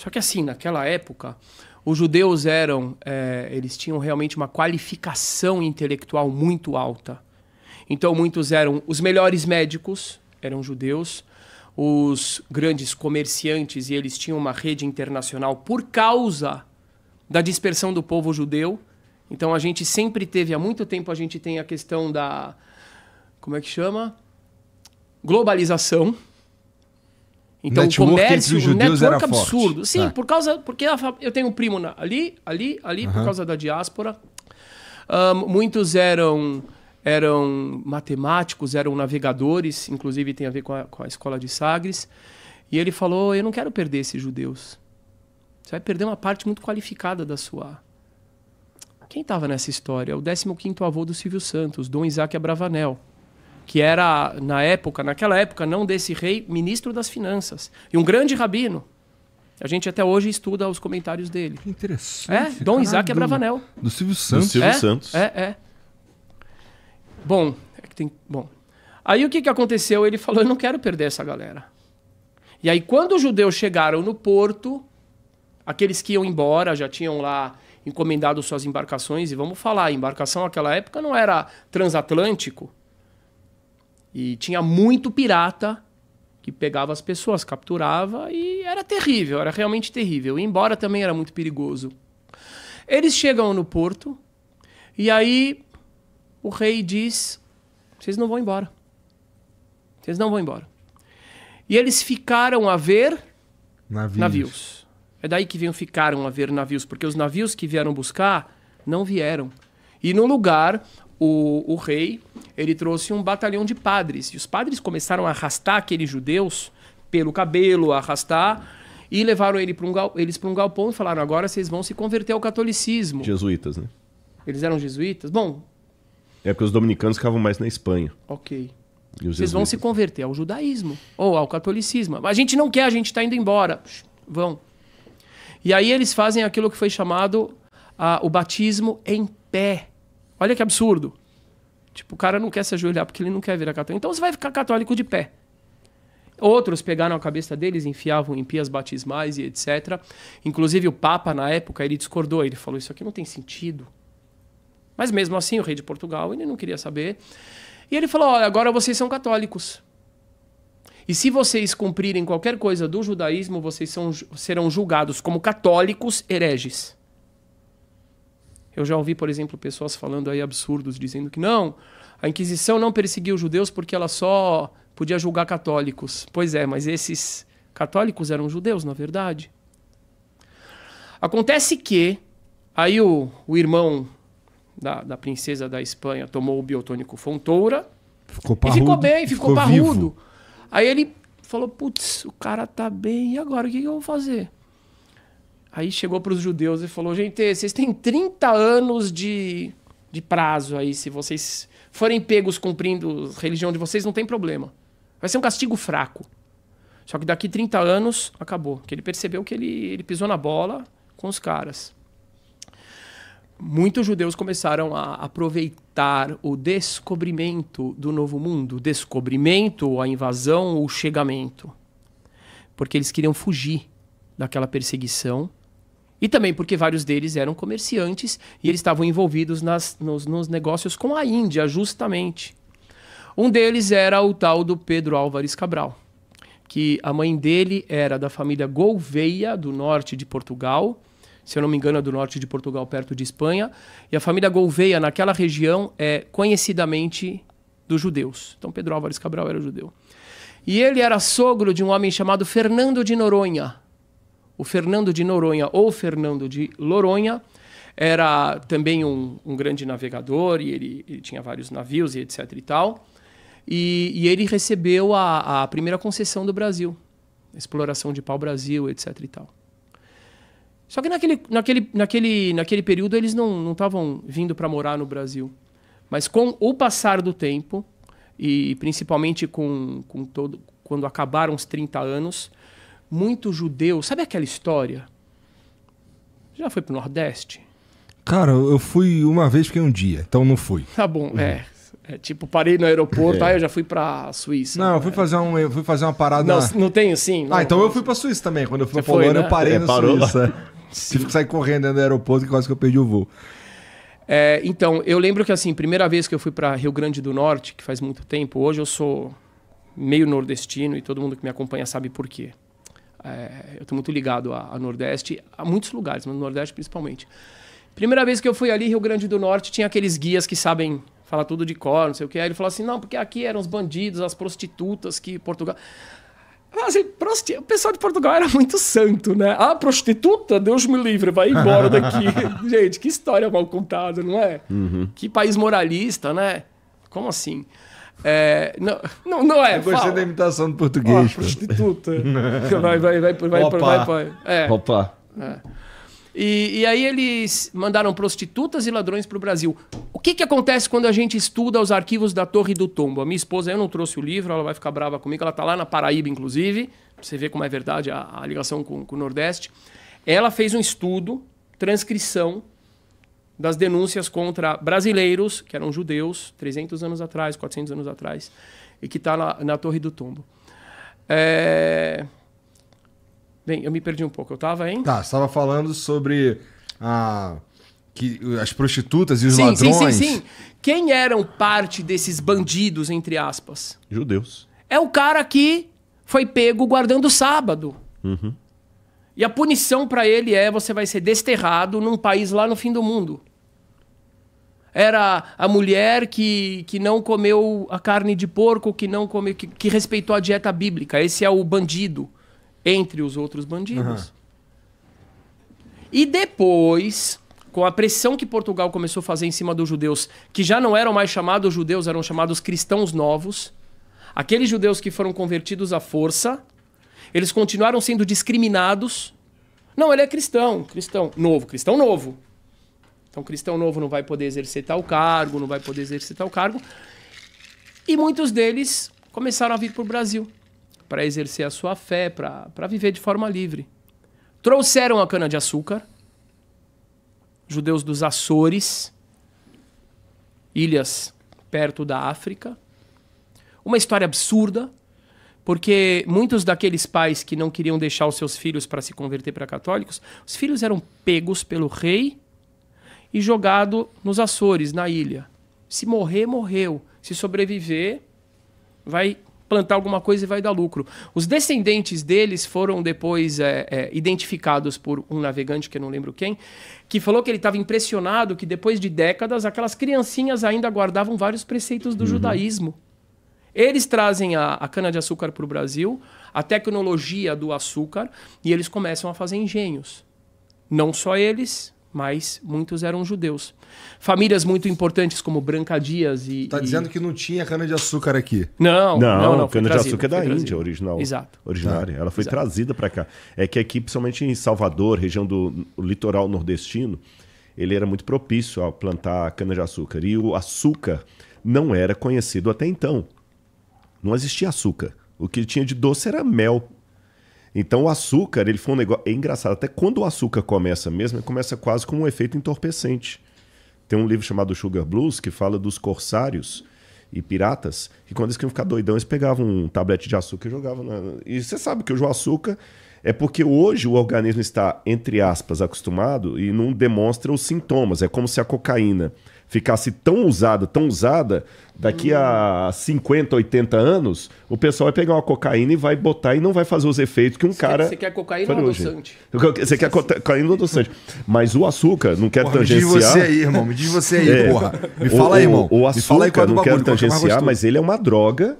Só que assim, naquela época, os judeus eram, é, eles tinham realmente uma qualificação intelectual muito alta. Então muitos eram os melhores médicos, eram judeus, os grandes comerciantes e eles tinham uma rede internacional por causa da dispersão do povo judeu. Então a gente sempre teve, há muito tempo a gente tem a questão da como é que chama? Globalização então network o comércio, o network era absurdo. Forte. Sim, ah. por causa porque ah, eu tenho um primo na, ali, ali, ali por causa da diáspora. muitos eram eram matemáticos, eram navegadores, inclusive tem a ver com a, com a escola de Sagres. E ele falou: "Eu não quero perder esses judeus. Você vai perder uma parte muito qualificada da sua quem estava nessa história? O 15 avô do Silvio Santos, Dom Isaac Abravanel que era, na época, naquela época, não desse rei, ministro das finanças. E um grande rabino. A gente até hoje estuda os comentários dele. Que interessante. É, Dom Caralho, Isaac Abravanel. Do, do Silvio Santos. Do Silvio é, Santos. É, é. Bom, é que tem, bom. Aí o que, que aconteceu? Ele falou: eu não quero perder essa galera. E aí, quando os judeus chegaram no porto, aqueles que iam embora já tinham lá encomendado suas embarcações, e vamos falar, embarcação naquela época não era transatlântico, e tinha muito pirata que pegava as pessoas, capturava e era terrível, era realmente terrível. embora também era muito perigoso. Eles chegam no porto e aí o rei diz: vocês não vão embora. Vocês não vão embora. E eles ficaram a ver navios. navios. É daí que vem ficaram a ver navios, porque os navios que vieram buscar não vieram. E no lugar o, o rei ele trouxe um batalhão de padres. E os padres começaram a arrastar aqueles judeus pelo cabelo, arrastar, e levaram ele pra um, eles para um galpão e falaram: agora vocês vão se converter ao catolicismo. Jesuítas, né? Eles eram jesuítas? Bom. É porque os dominicanos ficavam mais na Espanha. Ok. Vocês jesuítas? vão se converter ao judaísmo ou ao catolicismo. A gente não quer, a gente está indo embora. Vão. E aí eles fazem aquilo que foi chamado ah, o batismo em pé. Olha que absurdo. Tipo, o cara não quer se ajoelhar porque ele não quer virar católico. Então você vai ficar católico de pé. Outros pegaram a cabeça deles, enfiavam em pias batismais e etc. Inclusive o Papa, na época, ele discordou. Ele falou, isso aqui não tem sentido. Mas mesmo assim, o rei de Portugal, ele não queria saber. E ele falou, olha, agora vocês são católicos. E se vocês cumprirem qualquer coisa do judaísmo, vocês são, serão julgados como católicos hereges. Eu já ouvi, por exemplo, pessoas falando aí absurdos, dizendo que não, a Inquisição não perseguiu judeus porque ela só podia julgar católicos. Pois é, mas esses católicos eram judeus, na é verdade. Acontece que aí o, o irmão da, da, princesa da Espanha tomou o biotônico Fontoura ficou parrudo, e ficou bem, ficou, ficou parrudo. Vivo. Aí ele falou: Putz, o cara tá bem, e agora o que eu vou fazer? Aí chegou para os judeus e falou: gente, vocês têm 30 anos de, de prazo aí. Se vocês forem pegos cumprindo a religião de vocês, não tem problema. Vai ser um castigo fraco. Só que daqui 30 anos, acabou. Que ele percebeu que ele, ele pisou na bola com os caras. Muitos judeus começaram a aproveitar o descobrimento do novo mundo. O descobrimento, a invasão, o chegamento. Porque eles queriam fugir daquela perseguição e também porque vários deles eram comerciantes e eles estavam envolvidos nas, nos, nos negócios com a Índia, justamente. Um deles era o tal do Pedro Álvares Cabral, que a mãe dele era da família Gouveia, do norte de Portugal, se eu não me engano, é do norte de Portugal, perto de Espanha. E a família Gouveia, naquela região, é conhecidamente dos judeus. Então, Pedro Álvares Cabral era judeu. E ele era sogro de um homem chamado Fernando de Noronha, o Fernando de Noronha ou Fernando de Loronha era também um, um grande navegador e ele, ele, tinha vários navios e etc e tal. E, e ele recebeu a, a, primeira concessão do Brasil, exploração de pau-brasil, etc e tal. Só que naquele, naquele, naquele, naquele período eles não estavam vindo para morar no Brasil. Mas com o passar do tempo, e principalmente com, com todo, quando acabaram os 30 anos, muito judeu. Sabe aquela história? Já foi pro Nordeste? Cara, eu fui uma vez, fiquei um dia, então não fui. Tá bom, uhum. é. É, tipo, parei no aeroporto, é. aí eu já fui pra Suíça. Não, eu fui, fazer um, eu fui fazer uma parada. Não, não tenho, sim. Não, ah, então eu fui pra Suíça também. Quando eu fui Você pra Polônia, né? eu parei é, na Suíça. Tive que sair correndo dentro do aeroporto, que quase que eu perdi o voo. É, então, eu lembro que, assim, primeira vez que eu fui para Rio Grande do Norte, que faz muito tempo, hoje eu sou meio nordestino e todo mundo que me acompanha sabe por quê. É, eu estou muito ligado a, Nordeste, a muitos lugares, mas no Nordeste principalmente. Primeira vez que eu fui ali, Rio Grande do Norte, tinha aqueles guias que sabem falar tudo de cor, não sei o que. Aí ele falou assim: não, porque aqui eram os bandidos, as prostitutas que Portugal. Assim, prosti... O pessoal de Portugal era muito santo, né? Ah, prostituta? Deus me livre, vai embora daqui. Gente, que história mal contada, não é? Uhum. Que país moralista, né? Como assim? É, não, não, não é. Eu gostei fala. da imitação do português. Oh, prostituta. vai, vai, vai, vai, Opa. vai, vai. É. Opa. É. E, e, aí eles mandaram prostitutas e ladrões para o Brasil. O que, que acontece quando a gente estuda os arquivos da Torre do Tombo? A minha esposa, eu não trouxe o livro, ela vai ficar brava comigo, ela está lá na Paraíba, inclusive, pra você vê como é verdade a, a ligação com, com o Nordeste. Ela fez um estudo, transcrição, das denúncias contra brasileiros, que eram judeus, 300 anos atrás, 400 anos atrás, e que está na, na Torre do Tombo. É... Bem, eu me perdi um pouco. Eu estava, hein? Tá, estava falando sobre a... que as prostitutas e os sim, ladrões. Sim, sim, sim. Quem eram parte desses bandidos, entre aspas? Judeus. É o cara que foi pego guardando sábado. Uhum. E a punição para ele é: você vai ser desterrado num país lá no fim do mundo era a mulher que, que não comeu a carne de porco, que não comeu, que, que respeitou a dieta bíblica. Esse é o bandido entre os outros bandidos. Uhum. E depois, com a pressão que Portugal começou a fazer em cima dos judeus, que já não eram mais chamados judeus, eram chamados cristãos novos, aqueles judeus que foram convertidos à força, eles continuaram sendo discriminados. Não, ele é cristão, cristão novo, cristão novo. Então, cristão novo não vai poder exercer tal cargo, não vai poder exercer tal cargo. E muitos deles começaram a vir para o Brasil para exercer a sua fé, para viver de forma livre. Trouxeram a cana-de-açúcar, judeus dos Açores, ilhas perto da África. Uma história absurda, porque muitos daqueles pais que não queriam deixar os seus filhos para se converter para católicos, os filhos eram pegos pelo rei e jogado nos Açores, na ilha. Se morrer, morreu. Se sobreviver, vai plantar alguma coisa e vai dar lucro. Os descendentes deles foram depois é, é, identificados por um navegante, que eu não lembro quem, que falou que ele estava impressionado que depois de décadas aquelas criancinhas ainda guardavam vários preceitos do uhum. judaísmo. Eles trazem a, a cana-de-açúcar para o Brasil, a tecnologia do açúcar, e eles começam a fazer engenhos. Não só eles, mas muitos eram judeus. Famílias muito importantes como Branca Dias e. Tá e... dizendo que não tinha cana-de-açúcar aqui? Não, não, não. não cana-de-açúcar é da Índia, trazida. original. Exato. Originária. Ela foi Exato. trazida para cá. É que aqui, principalmente em Salvador, região do litoral nordestino, ele era muito propício a plantar cana-de-açúcar. E o açúcar não era conhecido até então. Não existia açúcar. O que tinha de doce era mel então o açúcar, ele foi um negócio. É engraçado, até quando o açúcar começa mesmo, ele começa quase como um efeito entorpecente. Tem um livro chamado Sugar Blues que fala dos corsários e piratas, que quando eles queriam ficar doidão, eles pegavam um tablete de açúcar e jogavam. Na... E você sabe que o açúcar é porque hoje o organismo está, entre aspas, acostumado e não demonstra os sintomas. É como se a cocaína ficasse tão usada, tão usada, daqui hum. a 50, 80 anos, o pessoal vai pegar uma cocaína e vai botar e não vai fazer os efeitos que um você cara. Quer, você quer cocaína ou adoçante? Você, quer cocaína ou adoçante. Mas o açúcar, não quer porra, tangenciar. Me diz você aí, irmão. Me diz você aí, é. porra. Me fala o, aí, irmão. O, o açúcar, fala aí é não quer é quero é tangenciar, mas ele é uma droga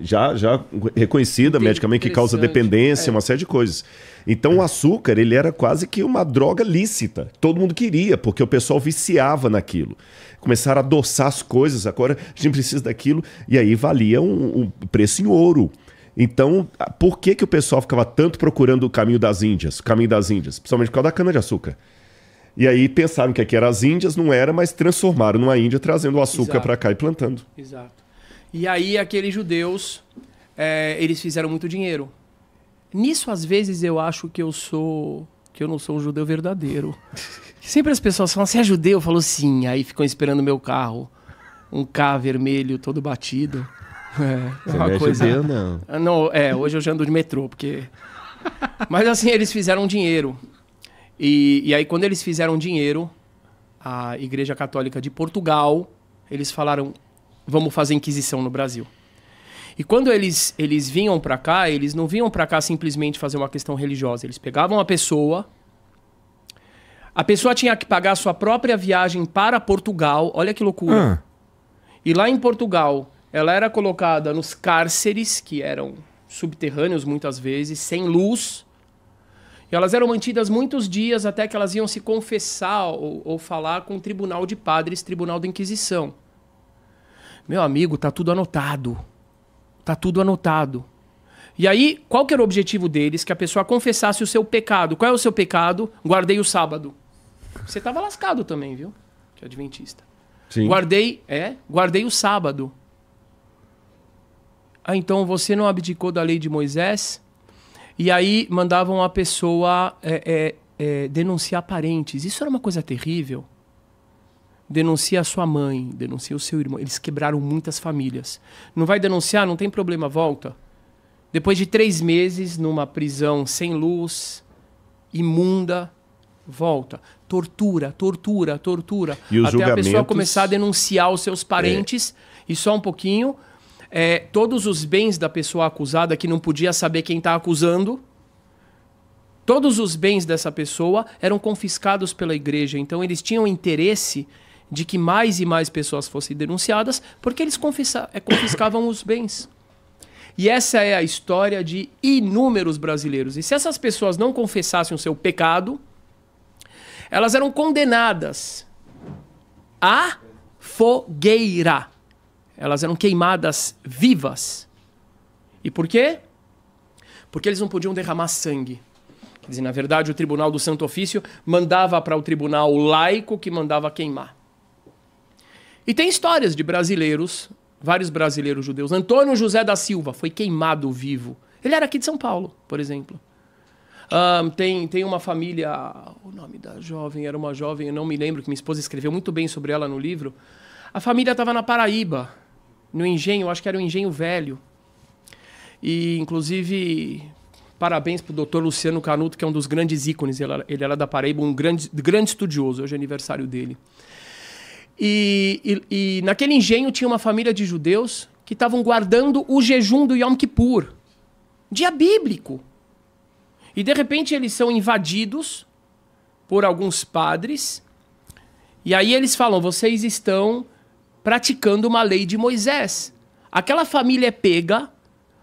já, já reconhecida medicamente que causa dependência, é. uma série de coisas. Então o açúcar ele era quase que uma droga lícita. Todo mundo queria, porque o pessoal viciava naquilo. Começaram a adoçar as coisas, agora a gente precisa daquilo, e aí valia um, um preço em ouro. Então, por que, que o pessoal ficava tanto procurando o caminho das Índias? O caminho das Índias, principalmente por causa da cana-de-açúcar. E aí pensaram que aqui eram as Índias, não era, mas transformaram numa Índia trazendo o açúcar para cá e plantando. Exato. E aí aqueles judeus, é, eles fizeram muito dinheiro. Nisso, às vezes, eu acho que eu sou. que eu não sou um judeu verdadeiro. Sempre as pessoas falam, você é judeu? Eu falo, sim. Aí ficam esperando meu carro. Um carro vermelho, todo batido. É, você uma é coisa. Judeu, não? não, é, hoje eu já ando de metrô, porque. Mas assim, eles fizeram dinheiro. E, e aí, quando eles fizeram dinheiro, a Igreja Católica de Portugal, eles falaram: vamos fazer inquisição no Brasil. E quando eles, eles vinham para cá, eles não vinham para cá simplesmente fazer uma questão religiosa. Eles pegavam a pessoa, a pessoa tinha que pagar sua própria viagem para Portugal. Olha que loucura. Ah. E lá em Portugal, ela era colocada nos cárceres, que eram subterrâneos muitas vezes, sem luz. E elas eram mantidas muitos dias até que elas iam se confessar ou, ou falar com o tribunal de padres, tribunal da Inquisição. Meu amigo, tá tudo anotado. Tá tudo anotado. E aí, qual que era o objetivo deles? Que a pessoa confessasse o seu pecado. Qual é o seu pecado? Guardei o sábado. Você tava lascado também, viu? De adventista. Sim. Guardei, é, guardei o sábado. Ah, então você não abdicou da lei de Moisés? E aí mandavam a pessoa é, é, é, denunciar parentes. Isso era uma coisa terrível denuncia a sua mãe, denuncia o seu irmão. Eles quebraram muitas famílias. Não vai denunciar? Não tem problema, volta. Depois de três meses numa prisão sem luz, imunda, volta. Tortura, tortura, tortura. E Até a pessoa começar a denunciar os seus parentes. É. E só um pouquinho. É, todos os bens da pessoa acusada, que não podia saber quem está acusando, todos os bens dessa pessoa eram confiscados pela igreja. Então eles tinham interesse de que mais e mais pessoas fossem denunciadas, porque eles eh, confiscavam os bens. E essa é a história de inúmeros brasileiros. E se essas pessoas não confessassem o seu pecado, elas eram condenadas à fogueira. Elas eram queimadas vivas. E por quê? Porque eles não podiam derramar sangue. Quer dizer, na verdade, o Tribunal do Santo Ofício mandava para o tribunal laico que mandava queimar. E tem histórias de brasileiros, vários brasileiros judeus. Antônio José da Silva foi queimado vivo. Ele era aqui de São Paulo, por exemplo. Um, tem, tem uma família. O nome da jovem era uma jovem, eu não me lembro, que minha esposa escreveu muito bem sobre ela no livro. A família estava na Paraíba, no engenho, acho que era o um engenho velho. E, inclusive, parabéns para o doutor Luciano Canuto, que é um dos grandes ícones. Ele era, ele era da Paraíba, um grande, grande estudioso, hoje é aniversário dele. E, e, e naquele engenho tinha uma família de judeus que estavam guardando o jejum do Yom Kippur. Dia bíblico. E de repente eles são invadidos por alguns padres. E aí eles falam: vocês estão praticando uma lei de Moisés. Aquela família é pega,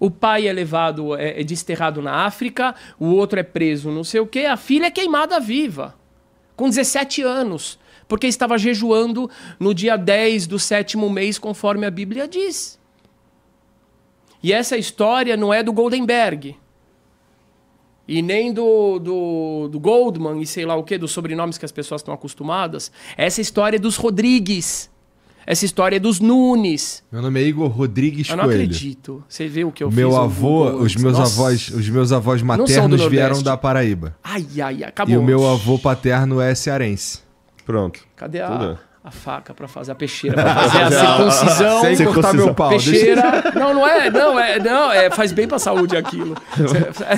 o pai é levado, é, é desterrado na África, o outro é preso, não sei o quê, a filha é queimada viva, com 17 anos porque estava jejuando no dia 10 do sétimo mês, conforme a Bíblia diz. E essa história não é do Goldenberg. E nem do, do, do Goldman e sei lá o que, dos sobrenomes que as pessoas estão acostumadas. Essa história é dos Rodrigues. Essa história é dos Nunes. Meu nome é Igor Rodrigues Coelho. Eu não Coelho. acredito. Você viu o que eu Meu fiz? Meu avô, os meus avós, os meus avós maternos vieram da Paraíba. Ai, ai, acabou. E o meu avô paterno é cearense. Pronto. Cadê a, a faca para fazer a peixeira, Pra fazer a circuncisão? Sem cortar circuncisão. meu pau. Peixeira. Deixa... Não, não é, não, é, não, é, faz bem pra saúde aquilo.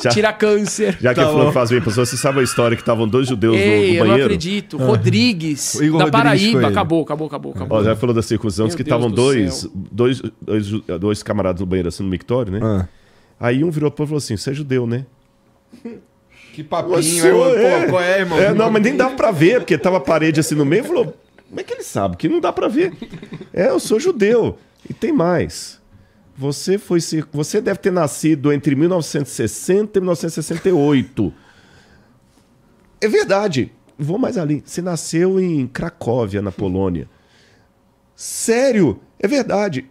já, Tira câncer. Já que tá falou que faz bem pra saúde, você sabe a história que estavam dois judeus Ei, no, no banheiro? Eu não acredito. Ah. Rodrigues, da Rodrigues Paraíba. Acabou, acabou, acabou, acabou. Ó, já falou da circuncisão, que estavam dois dois, dois, dois, dois, camaradas no banheiro, assim, no mictório, né? Ah. Aí um virou pro outro e falou assim: você é judeu, né? Que papinho, Nossa, eu, é. Pô, qual é, irmão? É, não, mas nem dá pra ver, porque tava a parede assim no meio. Falou, como é que ele sabe? Que não dá pra ver. É, eu sou judeu. E tem mais. Você foi você deve ter nascido entre 1960 e 1968. É verdade. Vou mais além. Você nasceu em Cracóvia, na Polônia. Sério? É verdade.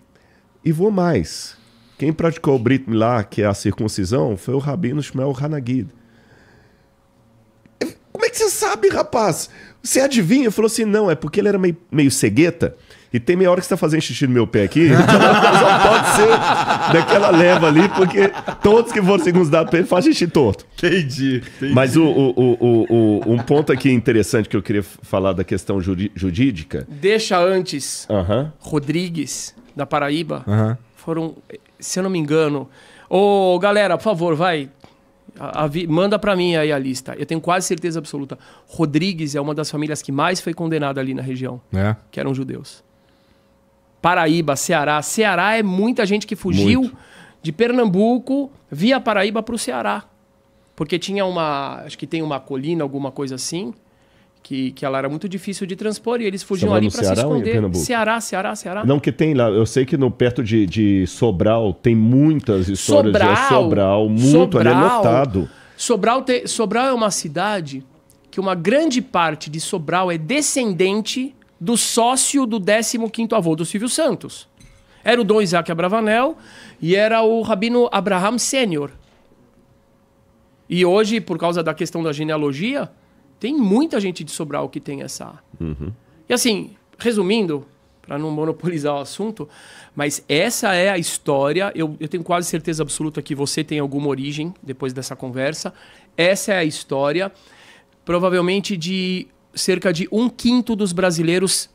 E vou mais. Quem praticou o Brit Milá, que é a circuncisão, foi o Rabino Shmuel Hanagid que você sabe, rapaz? Você adivinha? Falou assim, não, é porque ele era meio, meio cegueta. E tem meia hora que você tá fazendo xixi no meu pé aqui, então só pode ser daquela leva ali, porque todos que foram circuncidados pra ele fazem xixi torto. Entendi. entendi. Mas o, o, o, um ponto aqui interessante que eu queria falar da questão jurídica. Deixa antes, Rodrigues, da Paraíba, foram, se eu não me engano. Ô, galera, por favor, vai, manda para mim aí a lista. Eu tenho quase certeza absoluta. Rodrigues é uma das famílias que mais foi condenada ali na região, é. que eram judeus. Paraíba, Ceará. Ceará é muita gente que fugiu Muito. de Pernambuco via Paraíba para o Ceará. Porque tinha uma. Acho que tem uma colina, alguma coisa assim, que, que ela era muito difícil de transpor e eles fugiam ali para se esconder. Ceará, Ceará, Ceará. Não, que tem lá, eu sei que no, perto de, de Sobral tem muitas histórias é Sobral, de Sobral, muito é Sobral, ali anotado. Sobral, te, Sobral é uma cidade que uma grande parte de Sobral é descendente do sócio do 15º avô do Silvio Santos. Era o Dom Isaac Abravanel e era o Rabino Abraham Sênior. E hoje, por causa da questão da genealogia, tem muita gente de Sobral que tem essa. Uhum. E assim, resumindo, para não monopolizar o assunto, mas essa é a história. Eu, eu, tenho quase certeza absoluta que você tem alguma origem depois dessa conversa. Essa é a história, provavelmente, de cerca de um quinto dos brasileiros